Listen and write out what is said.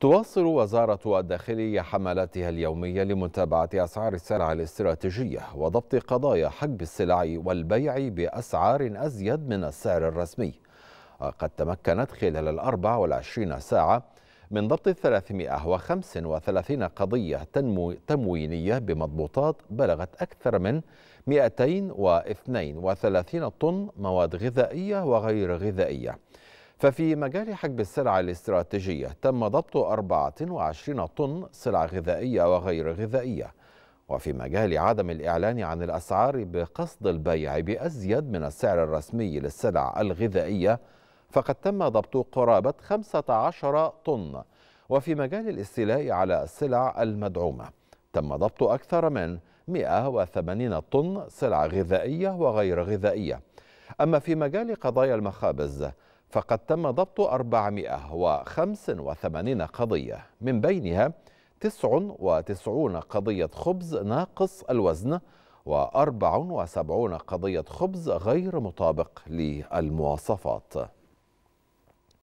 تواصل وزارة الداخلية حملاتها اليومية لمتابعة أسعار السلع الاستراتيجية وضبط قضايا حجب السلع والبيع بأسعار أزيد من السعر الرسمي قد تمكنت خلال الأربع والعشرين ساعة من ضبط 335 قضية تموينية بمضبوطات بلغت أكثر من 232 طن مواد غذائية وغير غذائية ففي مجال حجب السلع الاستراتيجية تم ضبط 24 طن سلع غذائية وغير غذائية وفي مجال عدم الإعلان عن الأسعار بقصد البيع بأزيد من السعر الرسمي للسلع الغذائية فقد تم ضبط قرابة 15 طن وفي مجال الاستيلاء على السلع المدعومة تم ضبط أكثر من 180 طن سلع غذائية وغير غذائية أما في مجال قضايا المخابز فقد تم ضبط 485 قضية من بينها 99 قضية خبز ناقص الوزن و74 قضية خبز غير مطابق للمواصفات